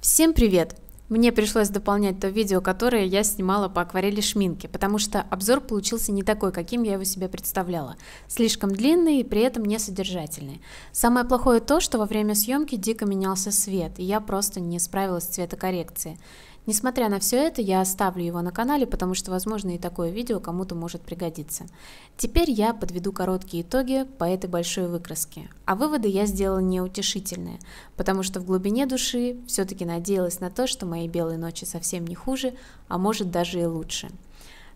Всем привет! Мне пришлось дополнять то видео, которое я снимала по акварели шминки, потому что обзор получился не такой, каким я его себе представляла. Слишком длинный и при этом не содержательный. Самое плохое то, что во время съемки дико менялся свет, и я просто не справилась с цветокоррекцией. Несмотря на все это, я оставлю его на канале, потому что, возможно, и такое видео кому-то может пригодиться. Теперь я подведу короткие итоги по этой большой выкраске. А выводы я сделала неутешительные, потому что в глубине души все-таки надеялась на то, что мои белые ночи совсем не хуже, а может даже и лучше.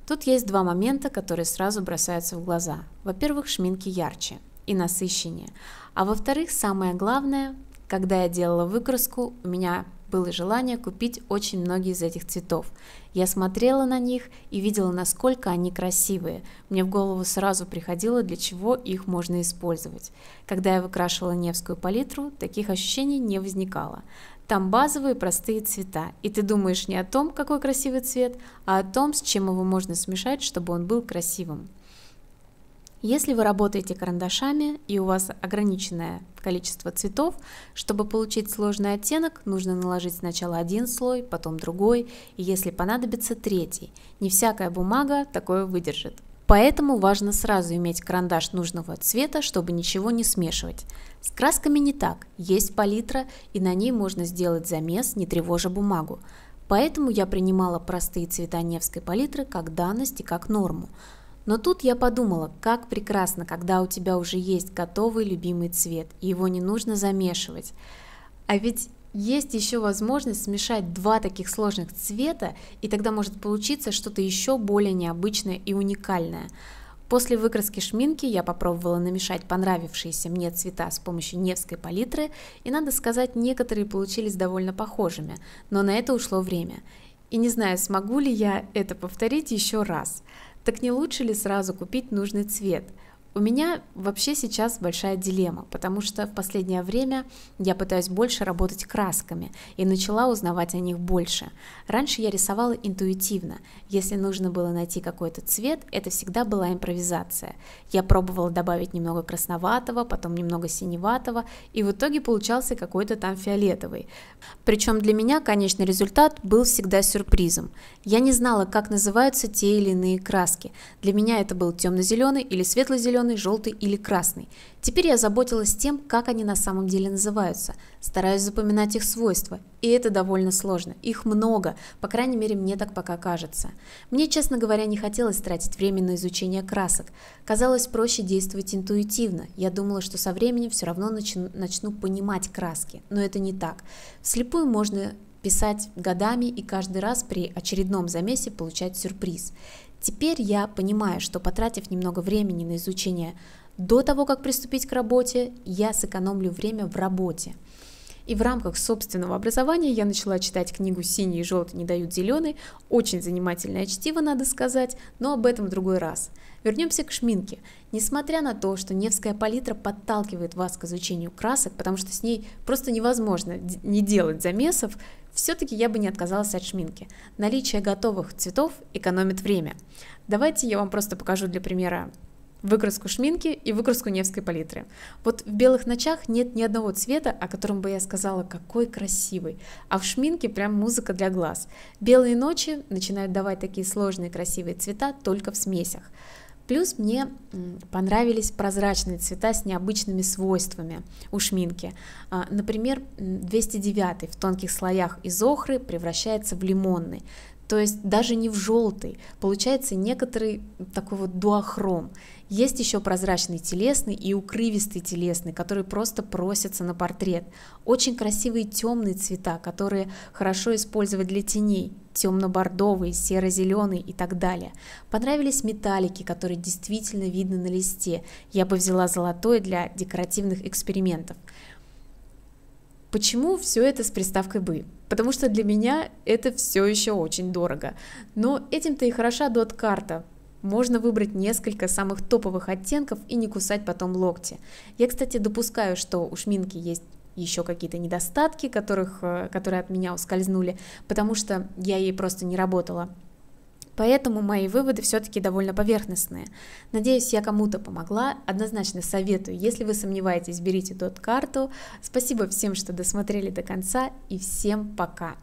Тут есть два момента, которые сразу бросаются в глаза. Во-первых, шминки ярче и насыщеннее. А во-вторых, самое главное, когда я делала выкраску, у меня было желание купить очень многие из этих цветов. Я смотрела на них и видела, насколько они красивые. Мне в голову сразу приходило, для чего их можно использовать. Когда я выкрашивала Невскую палитру, таких ощущений не возникало. Там базовые простые цвета, и ты думаешь не о том, какой красивый цвет, а о том, с чем его можно смешать, чтобы он был красивым. Если вы работаете карандашами и у вас ограниченное количество цветов, чтобы получить сложный оттенок, нужно наложить сначала один слой, потом другой, и если понадобится третий. Не всякая бумага такое выдержит. Поэтому важно сразу иметь карандаш нужного цвета, чтобы ничего не смешивать. С красками не так, есть палитра, и на ней можно сделать замес, не тревожа бумагу. Поэтому я принимала простые цвета Невской палитры как данность и как норму. Но тут я подумала, как прекрасно, когда у тебя уже есть готовый любимый цвет, и его не нужно замешивать. А ведь есть еще возможность смешать два таких сложных цвета, и тогда может получиться что-то еще более необычное и уникальное. После выкраски шминки я попробовала намешать понравившиеся мне цвета с помощью Невской палитры, и надо сказать, некоторые получились довольно похожими, но на это ушло время. И не знаю, смогу ли я это повторить еще раз. Так не лучше ли сразу купить нужный цвет? У меня вообще сейчас большая дилемма, потому что в последнее время я пытаюсь больше работать красками и начала узнавать о них больше. Раньше я рисовала интуитивно. Если нужно было найти какой-то цвет, это всегда была импровизация. Я пробовала добавить немного красноватого, потом немного синеватого, и в итоге получался какой-то там фиолетовый. Причем для меня конечный результат был всегда сюрпризом. Я не знала, как называются те или иные краски. Для меня это был темно-зеленый или светло-зеленый, зеленый, желтый или красный. Теперь я заботилась тем, как они на самом деле называются. Стараюсь запоминать их свойства, и это довольно сложно. Их много, по крайней мере мне так пока кажется. Мне, честно говоря, не хотелось тратить время на изучение красок. Казалось проще действовать интуитивно. Я думала, что со временем все равно начну, начну понимать краски, но это не так. Вслепую можно писать годами и каждый раз при очередном замесе получать сюрприз. Теперь я понимаю, что потратив немного времени на изучение до того, как приступить к работе, я сэкономлю время в работе. И в рамках собственного образования я начала читать книгу «Синий и желтый не дают зеленый». Очень занимательное чтиво, надо сказать, но об этом в другой раз. Вернемся к шминке. Несмотря на то, что Невская палитра подталкивает вас к изучению красок, потому что с ней просто невозможно не делать замесов, все-таки я бы не отказалась от шминки. Наличие готовых цветов экономит время. Давайте я вам просто покажу для примера выкраску шминки и выкраску Невской палитры. Вот в белых ночах нет ни одного цвета, о котором бы я сказала, какой красивый, а в шминке прям музыка для глаз. Белые ночи начинают давать такие сложные красивые цвета только в смесях. Плюс мне понравились прозрачные цвета с необычными свойствами у шминки. А, например, 209 в тонких слоях из охры превращается в лимонный то есть даже не в желтый, получается некоторый такой вот дуохром. Есть еще прозрачный телесный и укрывистый телесный, которые просто просятся на портрет. Очень красивые темные цвета, которые хорошо использовать для теней, темно-бордовый, серо-зеленый и так далее. Понравились металлики, которые действительно видны на листе. Я бы взяла золотой для декоративных экспериментов. Почему все это с приставкой «бы»? Потому что для меня это все еще очень дорого. Но этим-то и хороша дот-карта, можно выбрать несколько самых топовых оттенков и не кусать потом локти. Я, кстати, допускаю, что у шминки есть еще какие-то недостатки, которых, э, которые от меня ускользнули, потому что я ей просто не работала. Поэтому мои выводы все-таки довольно поверхностные. Надеюсь, я кому-то помогла. Однозначно советую, если вы сомневаетесь, берите дот-карту. Спасибо всем, что досмотрели до конца и всем пока!